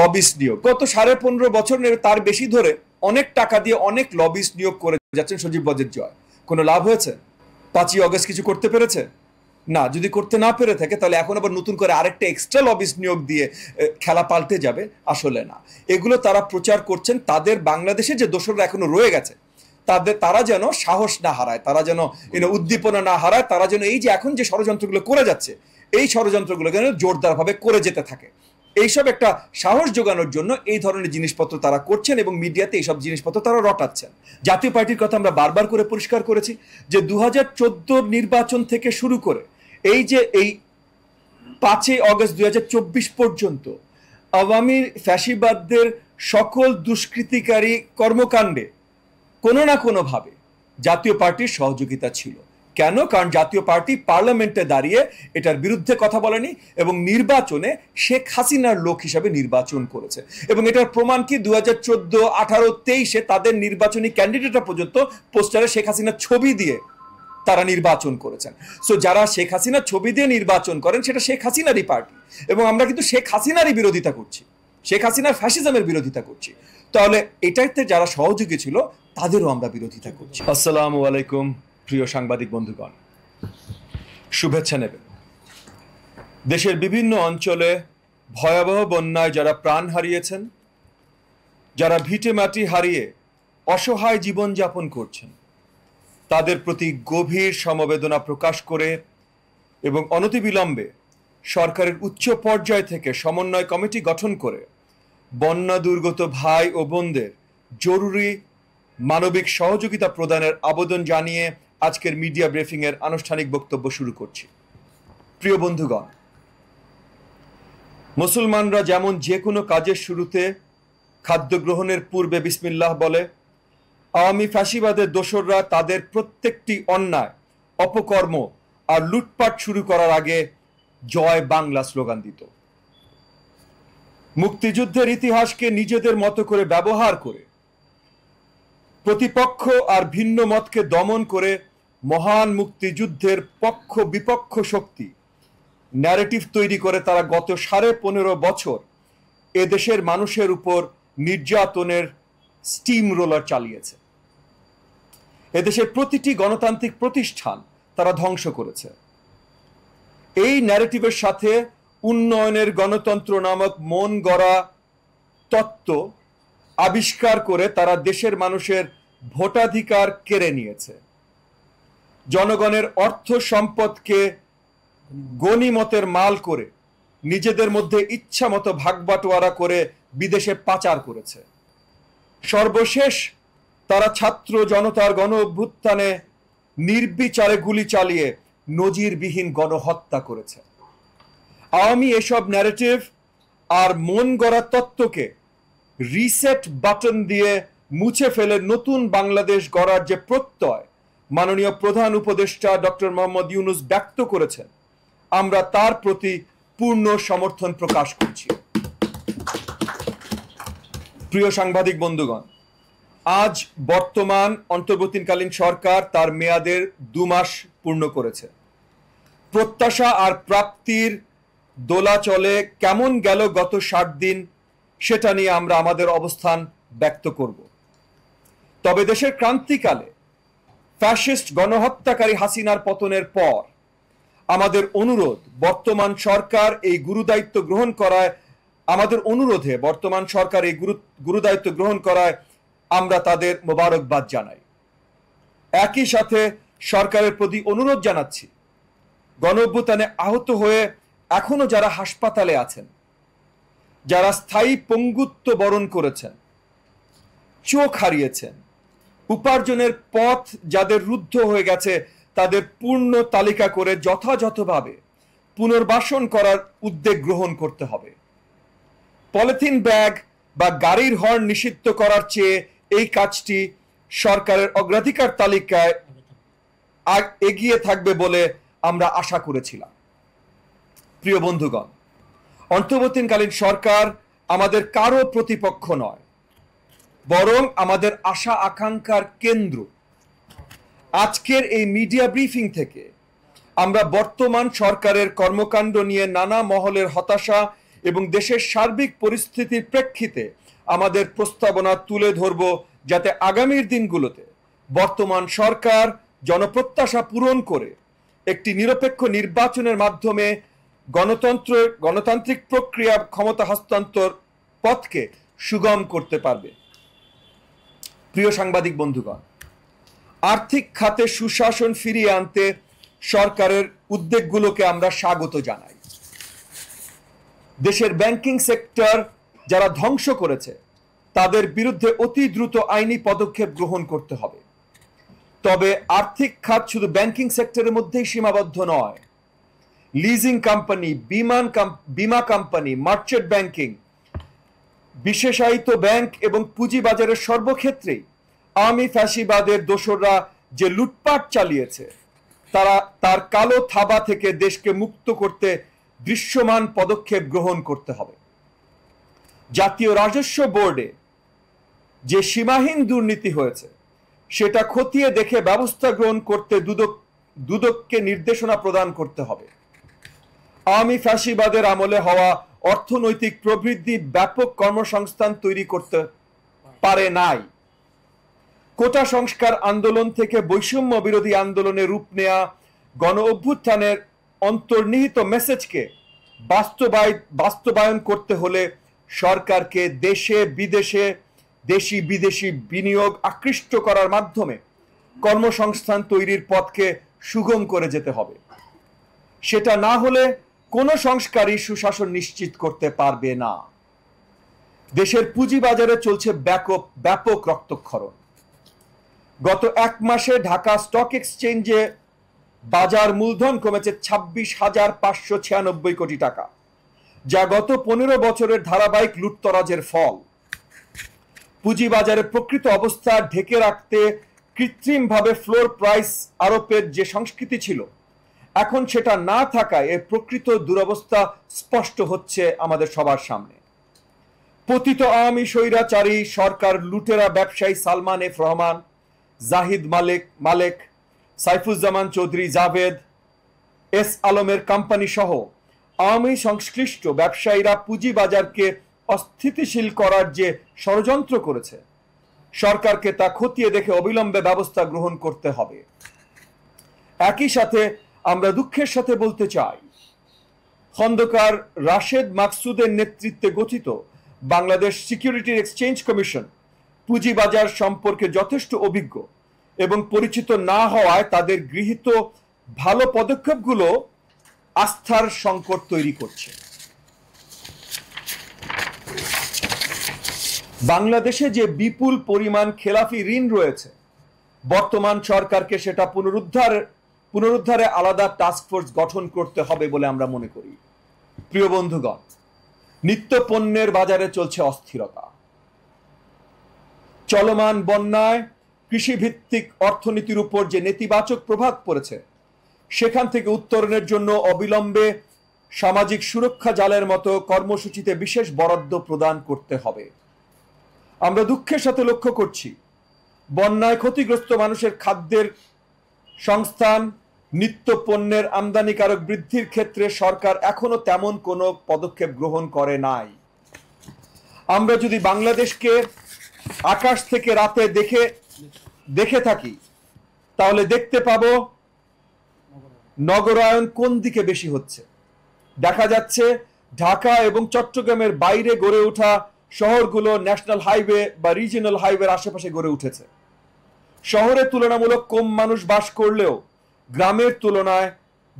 lobbyist নিয়োগ গত সাড়ে পনেরো বছর তার বেশি ধরে অনেক টাকা দিয়ে অনেক লবিস্ট নিয়োগ করে যাচ্ছেন সজীব বজের জয় কোনো লাভ হয়েছে পাঁচই অগস্ট কিছু করতে পেরেছে না যদি করতে না পেরে থাকে তাহলে এখন আবার নতুন করে আরেকটা এক্সট্রা লবিস নিয়োগ দিয়ে খেলা পাল্টে যাবে আসলে না এগুলো তারা প্রচার করছেন তাদের বাংলাদেশে যে দোষরা এখনো রয়ে গেছে তাদের তারা যেন সাহস না হারায় তারা যেন উদ্দীপনা না হারায় তারা যেন এই যে এখন যে ষড়যন্ত্রগুলো করে যাচ্ছে এই ষড়যন্ত্রগুলো যেন জোরদারভাবে করে যেতে থাকে এইসব একটা সাহস যোগানোর জন্য এই ধরনের জিনিসপত্র তারা করছেন এবং মিডিয়াতে এইসব জিনিসপত্র তারা রটাচ্ছেন জাতীয় পার্টির কথা আমরা বারবার করে পরিষ্কার করেছি যে দু হাজার নির্বাচন থেকে শুরু করে এই যে এই পাঁচই অগস্ট চব্বিশ পর্যন্ত আওয়ামী ফ্যাসিবাদদের সকল দুষ্কৃতিকারী কর্মকাণ্ডে কোনো না কোনোভাবে জাতীয় পার্টির সহযোগিতা ছিল কেন কারণ জাতীয় পার্টি পার্লামেন্টে দাঁড়িয়ে এটার বিরুদ্ধে কথা বলেনি এবং নির্বাচনে শেখ হাসিনার লোক হিসাবে নির্বাচন করেছে এবং এটার প্রমাণ কি দু হাজার চোদ্দ আঠারো তেইশে তাদের নির্বাচনী ক্যান্ডিডেটরা পর্যন্ত পোস্টারে শেখ হাসিনার ছবি দিয়ে তারা নির্বাচন করেছেন সো যারা শেখ হাসিনার ছবি দিয়ে নির্বাচন করেন সেটা শেখ হাসিনারই পার্টি এবং আমরা কিন্তু শেখ হাসিনারই বিরোধিতা করছি শেখ হাসিনার ফ্যাসিজমের বিরোধিতা করছি তাহলে এটাতে যারা সহযোগী ছিল তাদেরও আমরা বিরোধিতা করছি আসসালামু আলাইকুম প্রিয় সাংবাদিক বন্ধুগণ শুভেচ্ছা নেবেন দেশের বিভিন্ন অঞ্চলে ভয়াবহ বন্যায় যারা প্রাণ হারিয়েছেন যারা ভিটে মাটি হারিয়ে অসহায় জীবনযাপন করছেন তাদের প্রতি গভীর সমবেদনা প্রকাশ করে এবং অনতিবিলম্বে সরকারের উচ্চ পর্যায় থেকে সমন্বয় কমিটি গঠন করে বন্যা দুর্গত ভাই ও বোনদের জরুরি মানবিক সহযোগিতা প্রদানের আবেদন জানিয়ে আজকের মিডিয়া ব্রিফিং এর আনুষ্ঠানিক বক্তব্য শুরু করছি প্রিয় বন্ধুগণ মুসলমানরা যেমন যে কোনো কাজের শুরুতে খাদ্য গ্রহণের পূর্বে বিসমিল্লাহ বলে আওয়ামী ফ্যাসিবাদের দোসররা তাদের প্রত্যেকটি অন্যায় অপকর্ম আর লুটপাট শুরু করার আগে জয় বাংলা স্লোগান দিত মুক্তিযুদ্ধের ইতিহাসকে নিজেদের মতো করে ব্যবহার করে প্রতিপক্ষ আর ভিন্ন মতকে দমন করে মহান মুক্তিযুদ্ধের পক্ষ বিপক্ষ শক্তি ন্যারেটিভ তৈরি করে তারা গত সাড়ে পনেরো বছর এদেশের মানুষের উপর নির্যাতনের স্টিম রোলার চালিয়েছে এদেশের প্রতিটি গণতান্ত্রিক প্রতিষ্ঠান তারা ধ্বংস করেছে এই ন্যারেটিভের সাথে উন্নয়নের গণতন্ত্র নামক মন গড়া তত্ত্ব আবিষ্কার করে তারা দেশের মানুষের ভোটাধিকার কেড়ে নিয়েছে জনগণের অর্থ সম্পদকে গণিমতের মাল করে নিজেদের মধ্যে ইচ্ছা মতো ভাগবাটোয়ারা করে বিদেশে পাচার করেছে সর্বশেষ তারা ছাত্র জনতার গণ অভ্যুত্থানে নির্বিচারে গুলি চালিয়ে নজিরবিহীন গণহত্যা করেছে আওয়ামী এসব ন্যারেটিভ আর মন গড়া তত্ত্বকে রিসেট বাটন দিয়ে মুছে ফেলে নতুন বাংলাদেশ গড়ার যে প্রত্যয় মাননীয় প্রধান উপদেষ্টা ডক্টর মোহাম্মদ ইউনুস ব্যক্ত করেছেন আমরা তার প্রতি পূর্ণ সমর্থন প্রকাশ করছি প্রিয় সাংবাদিক বন্ধুগণ আজ বর্তমান অন্তর্বর্তীকালীন সরকার তার মেয়াদের দু মাস পূর্ণ করেছে প্রত্যাশা আর প্রাপ্তির দোলাচলে কেমন গেল গত ষাট দিন সেটা নিয়ে আমরা আমাদের অবস্থান ব্যক্ত করব তবে দেশের ক্রান্তিকালে ফ্যাসিস্ট গণহত্যাকারী হাসিনার পতনের পর আমাদের অনুরোধ বর্তমান সরকার এই গুরুদায়িত্ব গ্রহণ করায় আমাদের অনুরোধে বর্তমান সরকার এই গুরু গুরুদায়িত্ব গ্রহণ করায় আমরা তাদের মোবারকবাদ জানাই একই সাথে সরকারের প্রতি অনুরোধ জানাচ্ছি গণভ্যুতানে আহত হয়ে এখনও যারা হাসপাতালে আছেন যারা স্থায়ী পঙ্গুত্ব বরণ করেছেন চোখ হারিয়েছেন উপার্জনের পথ যাদের রুদ্ধ হয়ে গেছে তাদের পূর্ণ তালিকা করে যথাযথভাবে পুনর্বাসন করার উদ্যোগ গ্রহণ করতে হবে পলিথিন ব্যাগ বা গাড়ির হর্ন নিষিদ্ধ করার চেয়ে এই কাজটি সরকারের অগ্রাধিকার তালিকায় এগিয়ে থাকবে বলে আমরা আশা করেছিলাম প্রিয় বন্ধুগণ অন্তর্বর্তীকালীন সরকার আমাদের কারো প্রতিপক্ষ নয় বরং আমাদের আশা আকাঙ্ক্ষার কেন্দ্র আজকের এই মিডিয়া ব্রিফিং থেকে আমরা বর্তমান সরকারের কর্মকাণ্ড নিয়ে নানা মহলের হতাশা এবং দেশের সার্বিক পরিস্থিতির প্রেক্ষিতে আমাদের প্রস্তাবনা তুলে ধরব যাতে আগামীর দিনগুলোতে বর্তমান সরকার জনপ্রত্যাশা পূরণ করে একটি নিরপেক্ষ নির্বাচনের মাধ্যমে গণতন্ত্র গণতান্ত্রিক প্রক্রিয়া ক্ষমতা হস্তান্তর পথকে সুগম করতে পারবে প্রিয় সাংবাদিক বন্ধুগণ আর্থিক খাতে সুশাসন ফিরিয়ে আনতে সরকারের উদ্যোগগুলোকে আমরা স্বাগত জানাই দেশের ব্যাংকিং সেক্টর যারা ধ্বংস করেছে তাদের বিরুদ্ধে অতি দ্রুত আইনি পদক্ষেপ গ্রহণ করতে হবে তবে আর্থিক খাত শুধু ব্যাংকিং সেক্টরের মধ্যেই সীমাবদ্ধ নয় লিজিং কোম্পানি বিমান বিমা কোম্পানি মার্চেন্ট ব্যাংকিং বিশেষায়িত ব্যাংক এবং পুঁজিবাজারের সর্বক্ষেত্রেই আমি ফ্যাসিবাদের দোসররা যে লুটপাট চালিয়েছে তারা তার কালো থাবা থেকে দেশকে মুক্ত করতে দৃশ্যমান পদক্ষেপ গ্রহণ করতে হবে জাতীয় রাজস্ব বোর্ডে যে সীমাহীন দুর্নীতি হয়েছে সেটা খতিয়ে দেখে ব্যবস্থা গ্রহণ করতে দুদক দুদককে নির্দেশনা প্রদান করতে হবে আওয়ামী ফ্যাসিবাদের আমলে হওয়া অর্থনৈতিক প্রবৃদ্ধি ব্যাপক কর্মসংস্থান তৈরি করতে পারে নাই কোটা সংস্কার আন্দোলন থেকে বৈষম্য বিরোধী আন্দোলনে রূপ নেয়া গণ অভ্যুত্থানের অন্তর্নিহিত মেসেজকে বাস্তবায় বাস্তবায়ন করতে হলে সরকারকে দেশে বিদেশে দেশি বিদেশি বিনিয়োগ আকৃষ্ট করার মাধ্যমে কর্মসংস্থান তৈরির পথকে সুগম করে যেতে হবে সেটা না হলে কোনো সংস্কারই সুশাসন নিশ্চিত করতে পারবে না দেশের পুঁজিবাজারে চলছে ব্যাপক ব্যাপক রক্তক্ষরণ গত এক মাসে ঢাকা স্টক এক্সচেঞ্জে বাজার মূলধন কমেছে ছাব্বিশ হাজার পাঁচশো ছিয়ানব্বই কোটি টাকা যা গত পনেরো বছরের ধারাবাহিক লুটতরাজের ফল পুঁজিবাজারের প্রকৃত অবস্থা ঢেকে রাখতে কৃত্রিমভাবে ফ্লোর প্রাইস আরোপের যে সংস্কৃতি ছিল এখন সেটা না থাকায় এর প্রকৃত দুরবস্থা স্পষ্ট হচ্ছে আমাদের সবার সামনে পতিত আওয়ামী স্বৈরাচারী সরকার লুটেরা ব্যবসায়ী সালমান এফ রহমান জাহিদ মালেক মালেক সাইফুজ্জামান চৌধুরী জাভেদ এস আলমের কোম্পানি সহ আওয়ামী সংশ্লিষ্ট ব্যবসায়ীরা পুঁজি বাজারকে অস্থিতিশীল করার যে ষড়যন্ত্র করেছে সরকারকে তা খতিয়ে দেখে অবিলম্বে ব্যবস্থা গ্রহণ করতে হবে একই সাথে আমরা দুঃখের সাথে বলতে চাই খন্দকার রাশেদ মাকসুদের নেতৃত্বে গঠিত বাংলাদেশ সিকিউরিটি এক্সচেঞ্জ কমিশন পুঁজিবাজার সম্পর্কে যথেষ্ট অভিজ্ঞ এবং পরিচিত না হওয়ায় তাদের গৃহীত ভালো পদক্ষেপগুলো আস্থার সংকট তৈরি করছে বাংলাদেশে যে বিপুল পরিমাণ খেলাফি ঋণ রয়েছে বর্তমান সরকারকে সেটা পুনরুদ্ধার পুনরুদ্ধারে আলাদা টাস্ক ফোর্স গঠন করতে হবে বলে আমরা মনে করি প্রিয় বন্ধুগণ নিত্য পণ্যের বাজারে চলছে অস্থিরতা চলমান বন্যায় কৃষিভিত্তিক অর্থনীতির উপর যে নেতিবাচক প্রভাব পড়েছে সেখান থেকে উত্তরণের জন্য অবিলম্বে সামাজিক সুরক্ষা জালের মতো কর্মসূচিতে বিশেষ বরাদ্দ প্রদান করতে হবে আমরা দুঃখের সাথে লক্ষ্য করছি বন্যায় ক্ষতিগ্রস্ত মানুষের খাদ্যের সংস্থান নিত্য পণ্যের আমদানিকারক বৃদ্ধির ক্ষেত্রে সরকার এখনো তেমন কোনো পদক্ষেপ গ্রহণ করে নাই আমরা যদি বাংলাদেশকে আকাশ থেকে রাতে দেখে দেখে থাকি তাহলে দেখতে পাব নগরায়ন কোন দিকে বেশি হচ্ছে দেখা যাচ্ছে ঢাকা এবং চট্টগ্রামের বাইরে গড়ে ওঠা শহরগুলো ন্যাশনাল হাইওয়ে বা রিজিনাল হাইওয়ের আশেপাশে গড়ে উঠেছে শহরে তুলনামূলক কম মানুষ বাস করলেও গ্রামের তুলনায়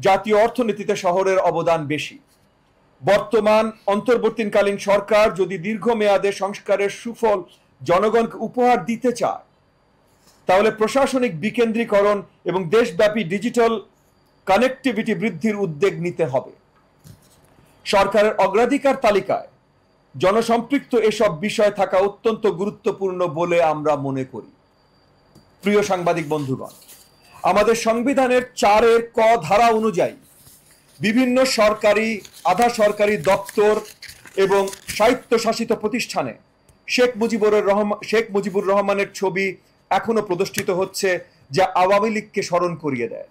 জাতীয় অর্থনীতিতে শহরের অবদান বেশি বর্তমান অন্তর্বর্তীকালীন সরকার যদি দীর্ঘমেয়াদে সংস্কারের সুফল জনগণকে উপহার দিতে চায় তাহলে প্রশাসনিক বিকেন্দ্রীকরণ এবং দেশব্যাপী ডিজিটাল কানেক্টিভিটি বৃদ্ধির উদ্যোগ নিতে হবে সরকারের অগ্রাধিকার তালিকায় জনসম্পৃক্ত এসব বিষয় থাকা অত্যন্ত গুরুত্বপূর্ণ বলে আমরা মনে করি প্রিয় সাংবাদিক বন্ধুগণ আমাদের সংবিধানের চারের ক ধারা অনুযায়ী বিভিন্ন সরকারি আধা সরকারি দপ্তর এবং স্বায়ত্তশাসিত প্রতিষ্ঠানে শেখ মুজিবুর রহমান শেখ মুজিবুর রহমানের ছবি এখনো প্রদর্শিত হচ্ছে যা আওয়ামী লীগকে স্মরণ করিয়ে দেয়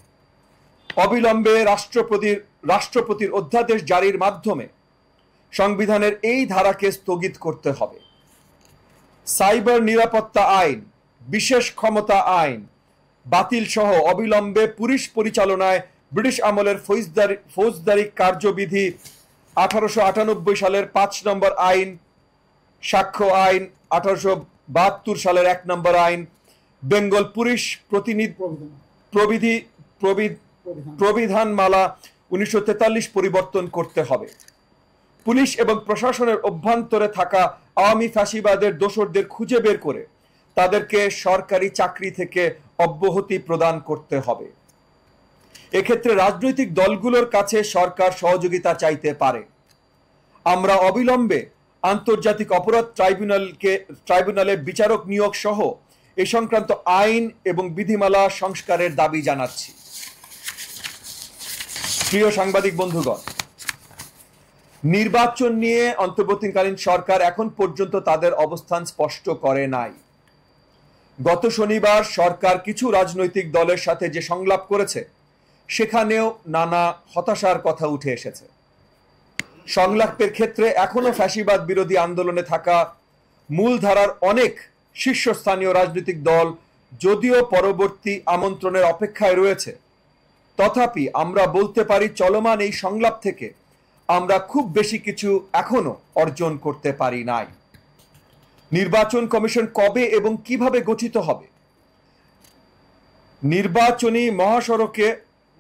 অবিলম্বে রাষ্ট্রপতির রাষ্ট্রপতির অধ্যাদেশ জারির মাধ্যমে সংবিধানের এই ধারাকে স্থগিত করতে হবে সাইবার নিরাপত্তা আইন বিশেষ ক্ষমতা আইন বাতিল সহ অবিলম্বে পুলিশ পরিচালনায় ব্রিটিশ আমলের ফৌজদারি ফৌজদারি কার্যবিধি আঠারোশো সালের পাঁচ নম্বর আইন সাক্ষ্য আইন আঠারোশো বাহাত্তর সালের এক নম্বর আইন বেঙ্গল পুলিশ প্রতিনিধি প্রবিধি প্রবিধানমালা উনিশশো তেতাল্লিশ পরিবর্তন করতে হবে পুলিশ এবং প্রশাসনের অভ্যন্তরে থাকা আওয়ামী ফাঁসিবাদের দোসরদের খুঁজে বের করে তাদেরকে সরকারি চাকরি থেকে অব্যাহতি প্রদান করতে হবে এক্ষেত্রে রাজনৈতিক দলগুলোর কাছে সরকার সহযোগিতা চাইতে পারে আমরা অবিলম্বে আন্তর্জাতিক অপরাধ ট্রাইব্যুনালকে ট্রাইব্যুনালে বিচারক নিয়োগ সহ এ সংক্রান্ত আইন এবং বিধিমালা সংস্কারের দাবি জানাচ্ছি প্রিয় সাংবাদিক বন্ধুগণ নির্বাচন নিয়ে অন্তর্বর্তীকালীন সরকার এখন পর্যন্ত তাদের অবস্থান স্পষ্ট করে নাই গত শনিবার সরকার কিছু রাজনৈতিক দলের সাথে যে সংলাপ করেছে সেখানেও নানা হতাশার কথা উঠে এসেছে সংলাপের ক্ষেত্রে এখনও ফ্যাসিবাদ বিরোধী আন্দোলনে থাকা মূলধারার অনেক শীর্ষস্থানীয় রাজনৈতিক দল যদিও পরবর্তী আমন্ত্রণের অপেক্ষায় রয়েছে তথাপি আমরা বলতে পারি চলমান এই সংলাপ থেকে আমরা খুব বেশি কিছু এখনও অর্জন করতে পারি নাই নির্বাচন কমিশন কবে এবং কিভাবে গঠিত হবে নির্বাচনী মহাসড়কে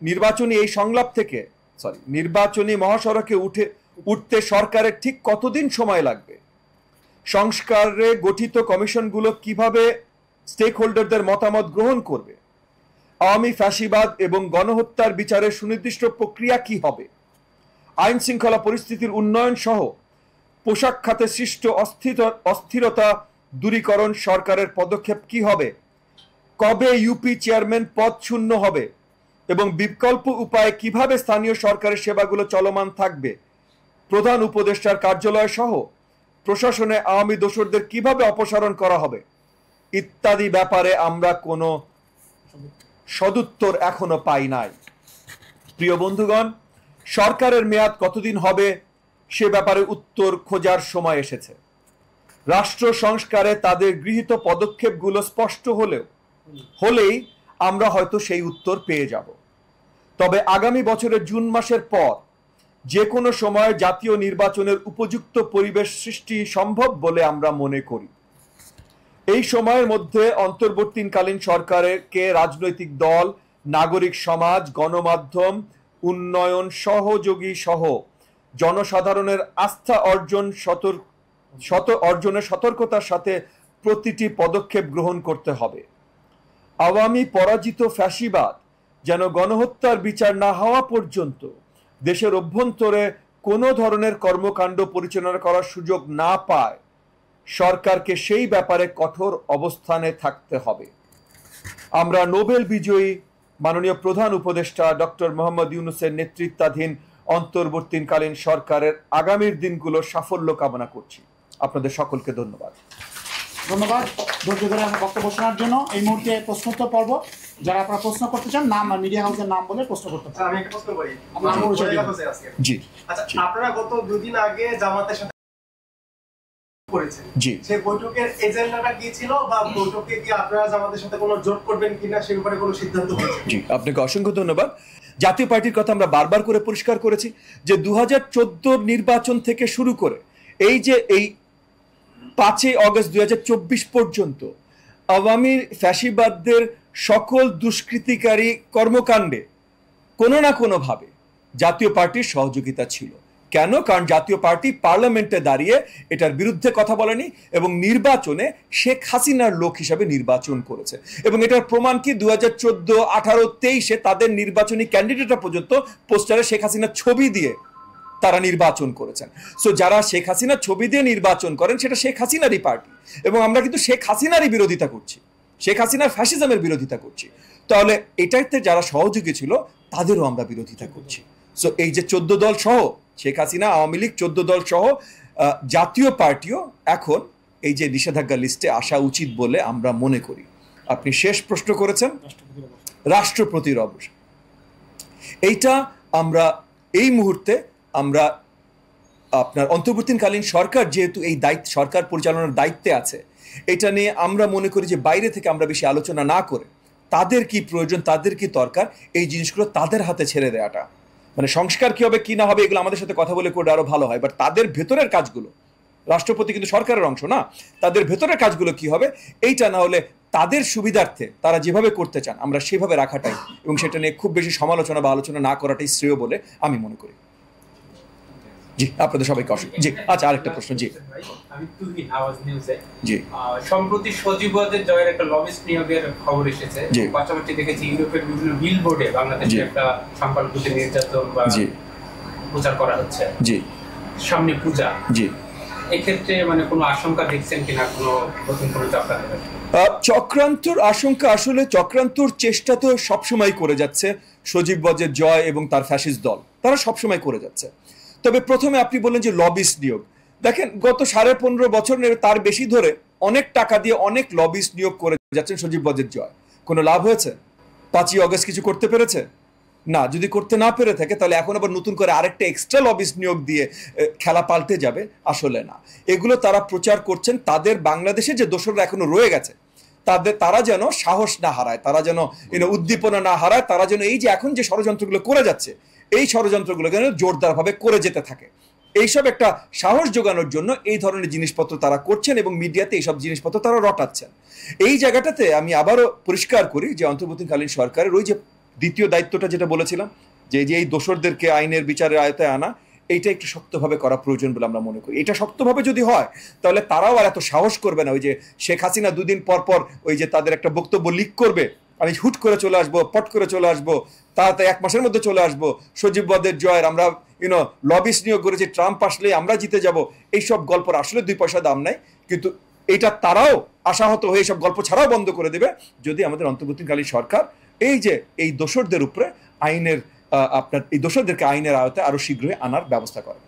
নির্বাচনী এই সংলাপ থেকে সরি নির্বাচনী মহাসড়কে উঠে উঠতে সরকারের ঠিক কতদিন সময় লাগবে সংস্কারে গঠিত কমিশনগুলো কিভাবে স্টেক হোল্ডারদের মতামত গ্রহণ করবে আওয়ামী ফ্যাসিবাদ এবং গণহত্যার বিচারের সুনির্দিষ্ট প্রক্রিয়া কি হবে আইন শৃঙ্খলা পরিস্থিতির উন্নয়ন সহ পোশাক খাতে সৃষ্ট অস্থিরতা দূরীকরণ সরকারের পদক্ষেপ কি হবে কবে ইউপি চেয়ারম্যান পদ শূন্য হবে এবং বিকল্প উপায়ে কিভাবে স্থানীয় সরকারের সেবাগুলো চলমান থাকবে প্রধান উপদেষ্টার কার্যালয় সহ প্রশাসনে আওয়ামী দোষরদের কিভাবে অপসারণ করা হবে ইত্যাদি ব্যাপারে আমরা কোনো সদুত্তর এখনো পাই নাই প্রিয় বন্ধুগণ সরকারের মেয়াদ কতদিন হবে সে ব্যাপারে উত্তর খোঁজার সময় এসেছে রাষ্ট্র সংস্কারে তাদের গৃহীত পদক্ষেপগুলো স্পষ্ট হলেও হলেই আমরা হয়তো সেই উত্তর পেয়ে যাব তবে আগামী বছরের জুন মাসের পর যে কোনো সময় জাতীয় নির্বাচনের উপযুক্ত পরিবেশ সৃষ্টি সম্ভব বলে আমরা মনে করি এই সময়ের মধ্যে অন্তর্বর্তীকালীন সরকারকে রাজনৈতিক দল নাগরিক সমাজ গণমাধ্যম উন্নয়ন সহযোগী সহ জনসাধারণের আস্থা অর্জন সতর্ক অর্জনের সতর্কতার সাথে প্রতিটি পদক্ষেপ গ্রহণ করতে হবে আওয়ামী পরাজিত ফ্যাসিবাদ যেন গণহত্যার বিচার না হওয়া পর্যন্ত দেশের অভ্যন্তরে কোনো ধরনের কর্মকাণ্ড পরিচালনা করার সুযোগ না পায় সরকারকে সেই ব্যাপারে কঠোর অবস্থানে থাকতে হবে আমরা নোবেল বিজয়ী মাননীয় প্রধান উপদেষ্টা ডক্টর মোহাম্মদ ইউনুসের নেতৃত্বাধীন অন্তর্বর্তীকালীন সরকারের আগামীর দিনগুলো সাফল্য কামনা করছি আপনাদের সকলকে ধন্যবাদ ধন্যবাদ ধৈর্য ধরে আমার বক্তব্য শোনার জন্য এই মুহূর্তে প্রশ্নোত্তর পর্ব যারা আপনারা প্রশ্ন করতে চান নাম আর মিডিয়া হাউসের নাম বলে প্রশ্ন করতে পারেন আমি একটা প্রশ্ন করি জি আচ্ছা আপনারা গত দুদিন আগে জামাতের সাথে জি সেই বৈঠকের এজেন্ডাটা কি ছিল বা বৈঠকে আপনারা জামাতের সাথে কোনো করবেন কিনা সে কোনো সিদ্ধান্ত জি আপনাকে অসংখ্য ধন্যবাদ জাতীয় পার্টির কথা আমরা বারবার করে পরিষ্কার করেছি যে দু নির্বাচন থেকে শুরু করে এই যে এই পাঁচই অগস্ট দুই পর্যন্ত আওয়ামী ফ্যাসিবাদদের সকল দুষ্কৃতিকারী কর্মকাণ্ডে কোনো না কোনোভাবে জাতীয় পার্টির সহযোগিতা ছিল কেন কারণ জাতীয় পার্টি পার্লামেন্টে দাঁড়িয়ে এটার বিরুদ্ধে কথা বলেনি এবং নির্বাচনে শেখ হাসিনার লোক হিসাবে নির্বাচন করেছে এবং এটার প্রমাণ কি দু হাজার চোদ্দ আঠারো তেইশে তাদের নির্বাচনী ক্যান্ডিডেটরা পর্যন্ত পোস্টারে শেখ হাসিনার ছবি দিয়ে তারা নির্বাচন করেছেন সো যারা শেখ হাসিনার ছবি দিয়ে নির্বাচন করেন সেটা শেখ হাসিনারই পার্টি এবং আমরা কিন্তু শেখ হাসিনারই বিরোধিতা করছি শেখ হাসিনার ফ্যাসিজমের বিরোধিতা করছি তাহলে এটাতে যারা সহযোগী ছিল তাদেরও আমরা বিরোধিতা করছি সো এই যে চোদ্দ দল সহ শেখ হাসিনা আওয়ামী লীগ চোদ্দ দল সহ জাতীয় পার্টিও এখন এই যে নিষেধাজ্ঞা লিস্টে আসা উচিত বলে আমরা মনে করি আপনি শেষ প্রশ্ন করেছেন রাষ্ট্রপতির অবসর এইটা আমরা এই মুহূর্তে আমরা আপনার অন্তর্বর্তীকালীন সরকার যেহেতু এই দায়িত্ব সরকার পরিচালনার দায়িত্বে আছে এটা নিয়ে আমরা মনে করি যে বাইরে থেকে আমরা বেশি আলোচনা না করে তাদের কি প্রয়োজন তাদের কি দরকার এই জিনিসগুলো তাদের হাতে ছেড়ে দেওয়াটা মানে সংস্কার কী হবে কি না হবে এগুলো আমাদের সাথে কথা বলে করে আরও ভালো হয় বাট তাদের ভেতরের কাজগুলো রাষ্ট্রপতি কিন্তু সরকারের অংশ না তাদের ভেতরের কাজগুলো কি হবে এইটা না হলে তাদের সুবিধার্থে তারা যেভাবে করতে চান আমরা সেভাবে রাখাটাই এবং সেটা নিয়ে খুব বেশি সমালোচনা বা আলোচনা না করাটাই শ্রেয় বলে আমি মনে করি জি আপনাদের সবাইকে জি আচ্ছা আরেকটা প্রশ্ন জি এক্ষেত্রে মানে কোনো আশঙ্কা দেখছেন কিনা কোনো চক্রান্তর আশঙ্কা আসলে চক্রান্তর চেষ্টা তো সবসময় করে যাচ্ছে সজীব বজের জয় এবং তার ফ্যাসিস দল তারা সবসময় করে যাচ্ছে তবে প্রথমে আপনি বললেন যে লবিস্ট নিয়োগ দেখেন গত সাড়ে পনেরো বছর তার বেশি ধরে অনেক টাকা দিয়ে অনেক লবিস্ট নিয়োগ করে যাচ্ছেন সঞ্জীব বজের জয় কোনো লাভ হয়েছে পাঁচই অগস্ট কিছু করতে পেরেছে না যদি করতে না পেরে থাকে তাহলে এখন আবার নতুন করে আরেকটা এক্সট্রা লবিস্ট নিয়োগ দিয়ে খেলা পাল্টে যাবে আসলে না এগুলো তারা প্রচার করছেন তাদের বাংলাদেশে যে দোষরা এখনো রয়ে গেছে তাদের তারা যেন সাহস না হারায় তারা যেন উদ্দীপনা না হারায় তারা যেন এই যে এখন যে ষড়যন্ত্রগুলো করে যাচ্ছে এই ষড়যন্ত্রগুলো যেন জোরদারভাবে করে যেতে থাকে এইসব একটা সাহস যোগানোর জন্য এই ধরনের জিনিসপত্র তারা করছেন এবং মিডিয়াতে এইসব জিনিসপত্র তারা রটাচ্ছেন এই জায়গাটাতে আমি আবারও পরিষ্কার করি যে অন্তর্বর্তীকালীন সরকারের ওই যে দ্বিতীয় দায়িত্বটা যেটা বলেছিলাম যে যে এই দোষরদেরকে আইনের বিচারের আয়তায় আনা এইটা একটু শক্তভাবে করা প্রয়োজন বলে আমরা মনে করি এটা শক্তভাবে যদি হয় তাহলে তারাও আর এত সাহস করবে না ওই যে শেখ হাসিনা দুদিন পর পর ওই যে তাদের একটা বক্তব্য লিক করবে আমি মানে হুট করে চলে আসবো পট করে চলে আসবো তাড়াতাড়ি এক মাসের মধ্যে চলে আসবো সজীব বদের জয়ের আমরা ইউনো লবিস নিয়োগ করেছি ট্রাম্প আসলে আমরা জিতে যাব এইসব গল্পর আসলে দুই পয়সা দাম নাই কিন্তু এটা তারাও আশাহত হয়ে সব গল্প ছাড়াও বন্ধ করে দেবে যদি আমাদের অন্তর্বর্তীকালীন সরকার এই যে এই দোষরদের উপরে আইনের আপনার এই দোষরদেরকে আইনের আওতায় আরও শীঘ্রই আনার ব্যবস্থা করে